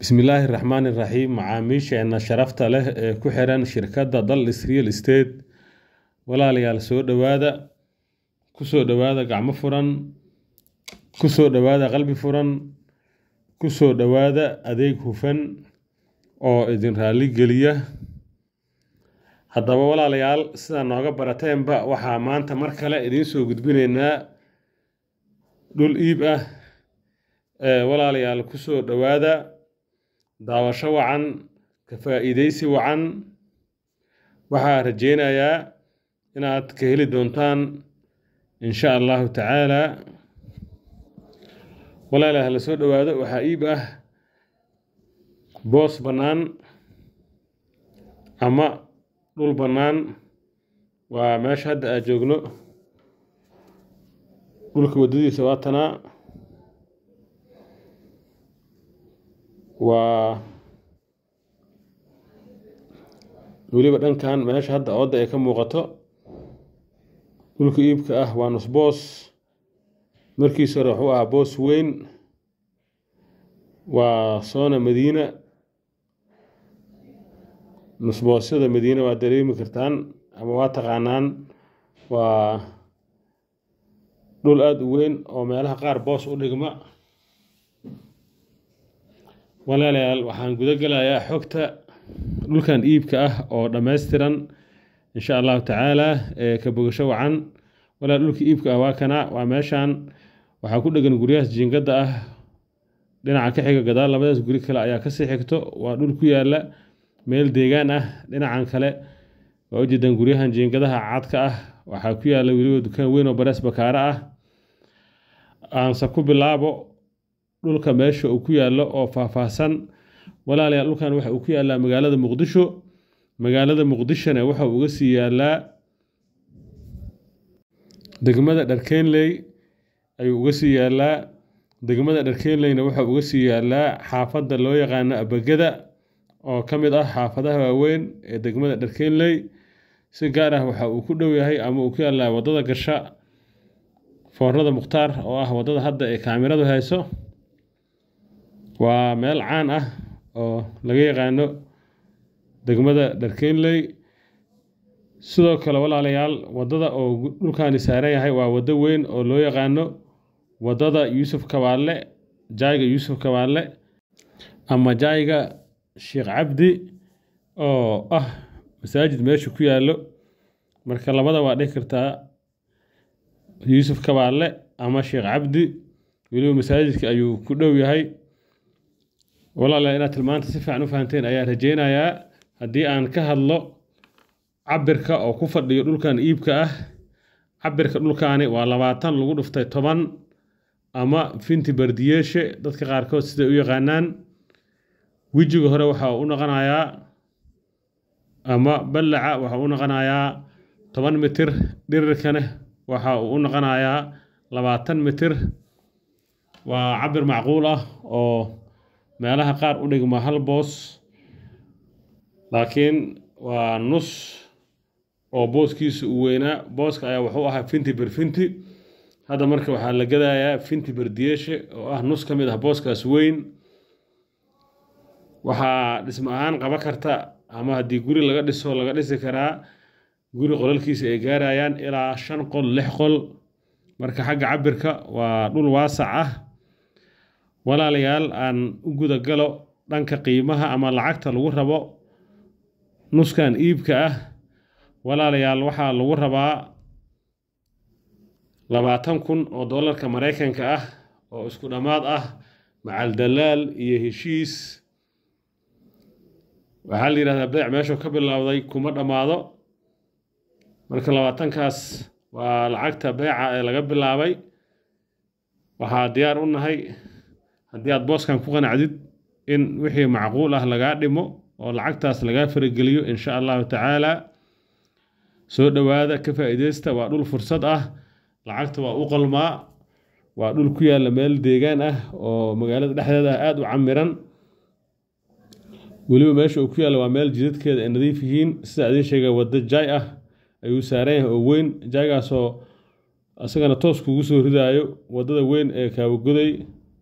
bismillaahi raxmaan iraxiim macaamiisheena sharafta leh ee ku xiran shirkadda dallis real estate walaalayaal soo dhowaada kusoo dhowaada gacmo furan kusoo dhowaada qalbi furan kusoo dhowaada adeeg hufan oo idin raalli geliya haddaba walaalayaal sidaa nooga barateenba waxaa maanta mar kale idiin soo gudbinaynaa dhul iib ah walaalayaal kusoo dhowaada daawasho wacan ka faa'iidaysi wacan waxaa rajaynayaa inaad ka heli doontaan insha allahu tacaala walaalaah la soo dhowaado waxaa iib ah boos bannaan ama dhul bannaan waa meesha hadda aad joogno dhulka waddadiisa waa waa weliba dhankan meesha hadda oodda ay ka muuqato dhulka iibka ah waa nusboos markiis hore wuxuu ahaa boos weyn waa soona madiina nusboosyada madiina waa dareemi kartaan ama waa taqaanaan waa dhul aada u weyn oo meelaha qaar boos u dhigma walaalayaal waxaan guda gelayaa xogta dhulkan iibka ah oo dhammaystiran insha allahu tacaala ee ka bogasho wacan walaal dhulka iibka ah waa kana waa meeshan waxaa ku dhegan guryahaas jiingadda ah dhinaca ka xiga gadaal labadaas guri kale ayaa kasii xigto waa dhul ku yaalla meel deegaan ah dhinacan kale waa ujeedaan guryahan jiingadaha cadka ah waxaa ku yaalla weliba dukaan weyn oo barees bakaara ah aanse ku bilaabo dhulka meesha uu ku yaalo oo faahfaahsan walaalayaal dhulkan waxa uu ku yaallaa magaalada muqdisho magaalada muqdishona waxa uu uga sii yaallaa degmada dharkenley ayuu uga sii yaallaa degmada dharkenleyna waxa uga sii yaallaa xaafadda loo yaqaano abagada oo ka mid ah xaafadaha waaweyn ee degmada dharkenley si gaar ah waxa uu ku dhow yahay ama uu ku yaallaa waddada gasha foornada mukhtaar oo ah waddada hadda ee kaamiradu hayso waa meel caan ah oo laga yaqaano degmada dharkeynley sidoo kale walaalayaal waddada oo dhulkani saaran yahay waa waddo weyn oo loo yaqaano waddada yuusuf kabaalle jaayga yuusuf kabaalle ama jaayga sheekh cabdi oo ah masaajid meesha ku yaallo marka labada waa dhihi kartaa yuusuf kabaadle ama sheekh cabdi weliba masaajidka ayuu ku dhow yahay walaala inaad tilmaanta si fiican u fahanteen ayaa rajaynayaa haddii aan ka hadlo cabirka oo ku fadhiyo dhulkan iibka ah cabirka dhulkaani waa labaatan lagu dhuftay toban ama finti bardiyeeshe dadka qaarkood siday u yaqaanaan wejiga hore waxa uu u noqonayaa ama ballaca waxa u noqonayaa toban mitir dhirirkane waxa uu u noqonayaa labaatan mitir waa cabir macquul ah oo meelaha qaar u dhigma hal boos laakiin waa nus oo booskiisa uu weynaa booska ayaa wuxuu ahaa finti ber finti hadda marka waxaa la gadayaa finti berdiyeshe oo ah nus ka mid ah booskaas weyn waxaa dhismo ahaan qaba karta ama haddii guri laga dhiso laga dhisi karaa guri qolalkiisa ay gaarayaan ilaa shan qol lix qol marka xagga cabirka waa dhul waasac ah walaalayaal aan u gudagalo dhanka qiimaha ama lacagta lagu rabo nuskan iibka ah walaalayaal waxaa lagu rabaa labaatan kun oo dollarka maraykanka ah oo isku dhammaad ah macal dalaal iyo heshiis waxaa la yidhahdaa badeec meeshuu ka bilowday kuma dhammaado marka labaatankaas waa lacagta beeca ee laga bilaabay waxaa diyaar u nahay haddii aad booskan ku qanacdid in wixii macquul ah lagaa dhimo oo lacagtaas lagaa farageliyo insha allahu tacaala soo dhowaada ka faa'iidaysta waa dhul fursad ah lacagta waa u qalmaa waa dhul ku yaalla meel deegaan ah oo magaalada dhexdeeda ah aada u camiran weliba meesha uu ku yaalla waa meel jidadkeeda ay nadiif yihiin sida adin sheega wadda jay ah ayuu saaran yahay oo weyn jaaygaasoo asagana toos kugu soo ridaayo waddada weyn ee kaawagoday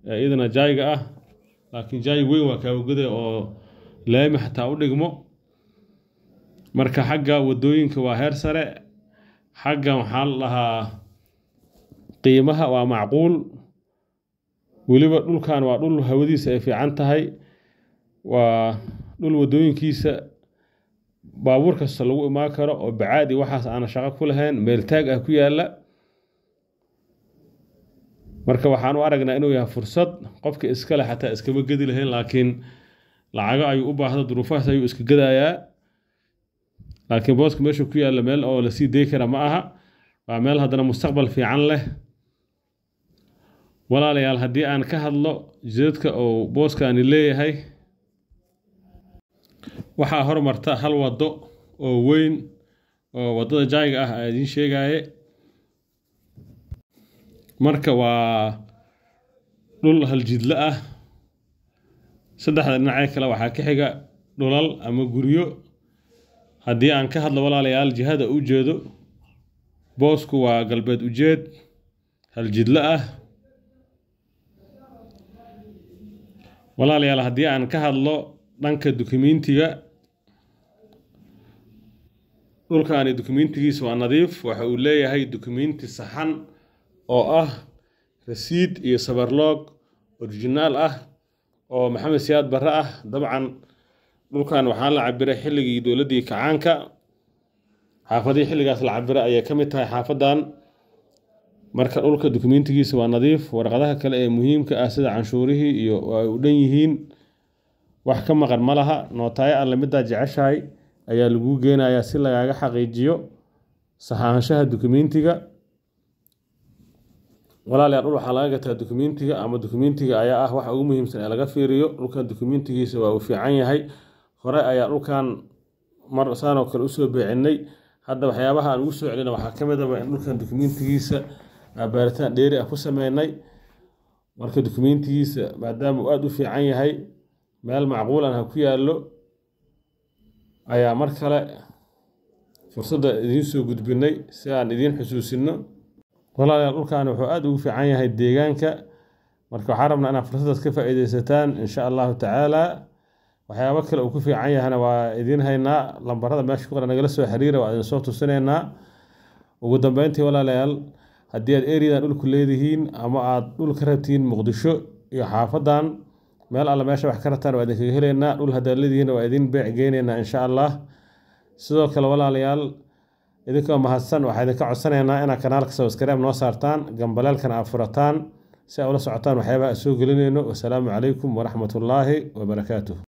iyadana jaayga ah laakiin jaay weyn waa kaawagoday oo laami xataa u dhigmo marka xagga wadooyinka waa heer sare xagga waxaa la dhahaa qiimaha waa macquul weliba dhulkan waa dhul hawadiisa ay fiican tahay waa dhul wadooyinkiisa baabuur kasta lagu imaan karo oo bacaadi waxaas aana shaqo ku lahayn meeltaag ah ku yaalla marka waxaan u aragnaa inuu yahay fursad qofka iskale xataa iskama gedi lahayn laakiin lacago ayuu u baahda duruufahaas ayuu iska gadayaa laakiin booska meeshuu ku yaalla meel oo lasii day kara ma aha waa meel haddana mustaqbal fiican leh walaalayaal haddii aan ka hadlo jidadka uu booskani leeyahay waxaa hormarta hal waddo oo weyn oo waddada jaayga ah aan idiin sheegaaye marka waa dhul haljidlo ah saddexda dhinacee kale waxaa ka xiga dhulal ama guryo haddii aan ka hadlo walaalayaal jihada u jeedo boosku waa galbeed ujeed haljidlo ah walaalayaal haddii aan ka hadlo dhanka dukumentiga dhulkaani dukumentigiisa waa nadiif waxa uu leeyahay dukumenti saxan oo ah rasiid iyo sabarloog orijinaal ah oo maxamed siyaad barre ah dabcan dhulkan waxaan la cabiray xilligii dowladdii kacaanka xaafadihii xilligaas la cabira ayay ka mid tahay xaafadan marka dhulka dukumentigiisa waa nadiif warqadaha kale ee muhiimka ah sida canshuurihii iyo ay u dhan yihiin wax ka maqan ma laha nootaayo alle middaa ah jeceshahay ayaa laguu geenayaa si lagaaga xaqiijiyo saxaanshaha dukumentiga walaalayaal dhul waxaa laga gataa dukumentiga ama dukumentiga ayaa ah waxa ugu muhiimsan ee laga fiiriyo dhulkan dukumentigiisa waa uu fiican yahay hore ayaa dhulkan mar saanoo kale usoo beecinay hadda waxyaabaha aan ugu soo celina waxaa ka mid aba ah in dhulkan dukumentigiisa ah, baaritaan dheeri ah ku sameynay marka dukumentigiisa maadaama uu aada u fiican yahay meel macquulan ah ha ku yaallo ayaa mar kale fursadda idiin soo gudbinay si aan idiin xusuusino walaalayaal dhulkan wuxuu aada ugu fiican yahay deegaanka marka waxaan rabnaa inaad fursadaas ka faa-iideysataan insha allahu tacaala waxyaaba kale uu ku fiican yahayna waa idiin haynaa lambarada meesha ku qora nagala soo xiriira waa idin soo tusinaynaa ugu dambeyntii walaalayaal haddii aad eriadan dhulku leedihiin ama aad dhul ka rabtihiin muqdisho iyo xaafadan meel alla meesha wax ka rataan waa idinkaga helaynaa dhul haddaad leedihiin waa idiin beec geynaynaa insha allah sidoo kale walaalayaal idinkoo mahadsan waxaa idinka codsanaynaa inaad kanaalka sabskaraab noo saartaan gambaleelkana aad furataan si aad ula socotaan waxyaabaha aad soo gelinayno wasalaamu calaykum waraxmatullaahi wabarakaatuh